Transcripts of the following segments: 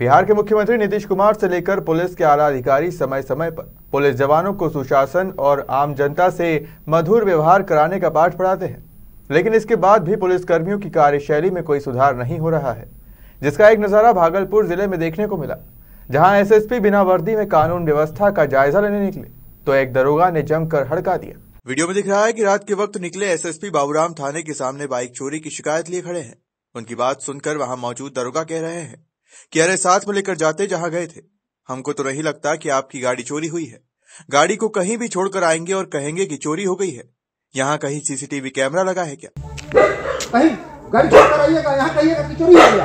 बिहार के मुख्यमंत्री नीतीश कुमार से लेकर पुलिस के आला अधिकारी समय समय पर पुलिस जवानों को सुशासन और आम जनता से मधुर व्यवहार कराने का पाठ पढ़ाते हैं लेकिन इसके बाद भी पुलिस कर्मियों की कार्यशैली में कोई सुधार नहीं हो रहा है जिसका एक नज़ारा भागलपुर जिले में देखने को मिला जहां एसएसपी बिना वर्दी में कानून व्यवस्था का जायजा लेने निकले तो एक दरोगा ने जमकर हड़का दिया वीडियो में दिख रहा है कि रात के वक्त निकले एसएसपी बाबूराम थाने के सामने बाइक चोरी की शिकायत लिए खड़े हैं उनकी बात सुनकर वहां मौजूद दरोगा कह रहे हैं कि अरे साथ में लेकर जाते जहां गए थे हमको तो नहीं लगता कि आपकी गाड़ी चोरी हुई है गाड़ी को कहीं भी छोड़कर आएंगे और कहेंगे कि चोरी हो गई है यहाँ कहीं सीसीटीवी कैमरा लगा है क्या कहीं गाड़ी छोड़कर आइएगा यहाँ कहिएगा कि चोरी हो गया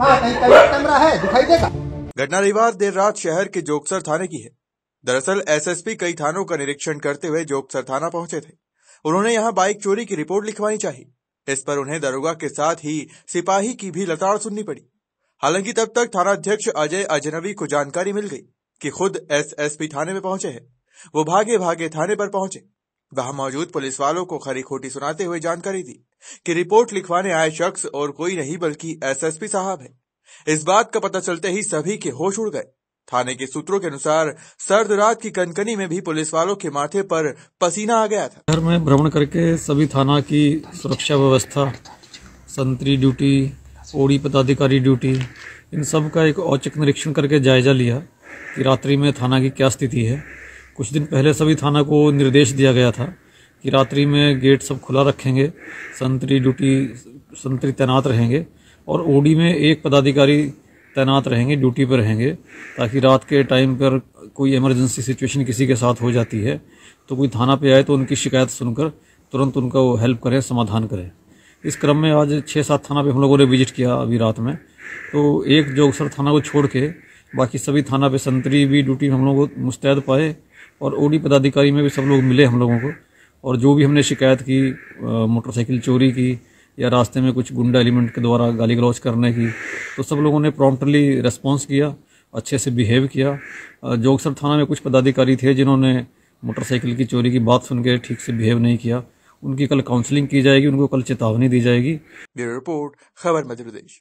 हाँ, कहीं कैमरा है दिखाई देगा घटना रविवार देर रात शहर के जोकसर थाने की है दरअसल एसएसपी कई थानों का निरीक्षण करते हुए जोकसर थाना पहुंचे थे उन्होंने यहाँ बाइक चोरी की रिपोर्ट लिखवानी चाहिए इस पर उन्हें दरोगा के साथ ही सिपाही की भी लताड़ सुननी पड़ी हालांकि तब तक थानाध्यक्ष अजय अजनबी को जानकारी मिल गई कि खुद एसएसपी थाने में पहुंचे हैं वो भागे भागे थाने पर पहुंचे वहां मौजूद पुलिस वालों को खरी खोटी सुनाते हुए जानकारी दी कि रिपोर्ट लिखवाने आए शख्स और कोई नहीं बल्कि एसएसपी साहब है इस बात का पता चलते ही सभी के होश उड़ गए थाने के सूत्रों के अनुसार सर्द रात की कनकनी में भी पुलिस वालों के माथे पर पसीना आ गया था घर में भ्रमण करके सभी थाना की सुरक्षा व्यवस्था संतरी ड्यूटी ओडी पदाधिकारी ड्यूटी इन सब का एक औचक निरीक्षण करके जायजा लिया कि रात्रि में थाना की क्या स्थिति है कुछ दिन पहले सभी थाना को निर्देश दिया गया था कि रात्रि में गेट सब खुला रखेंगे संतरी ड्यूटी संतरी तैनात रहेंगे और ओडी में एक पदाधिकारी तैनात रहेंगे ड्यूटी पर रहेंगे ताकि रात के टाइम पर कोई इमरजेंसी सिचुएशन किसी के साथ हो जाती है तो कोई थाना पे आए तो उनकी शिकायत सुनकर तुरंत उनका वो हेल्प करें समाधान करें इस क्रम में आज छः सात थाना पे हम लोगों ने विजिट किया अभी रात में तो एक जोगसर थाना को छोड़ के बाकी सभी थाना पे संतरी भी ड्यूटी हम लोग मुस्तैद पाए और ओडी पदाधिकारी में भी सब लोग मिले हम लोगों को और जो भी हमने शिकायत की मोटरसाइकिल चोरी की या रास्ते में कुछ गुंडा एलिमेंट के द्वारा गाली गलौज करने की तो सब लोगों ने प्रॉम्प्टली रिस्पॉन्स किया अच्छे से बिहेव किया जोगसर थाना में कुछ पदाधिकारी थे जिन्होंने मोटरसाइकिल की चोरी की बात सुन के ठीक से बिहेव नहीं किया उनकी कल काउंसलिंग की जाएगी उनको कल चेतावनी दी जाएगी ब्यूरो रिपोर्ट खबर मध्य प्रदेश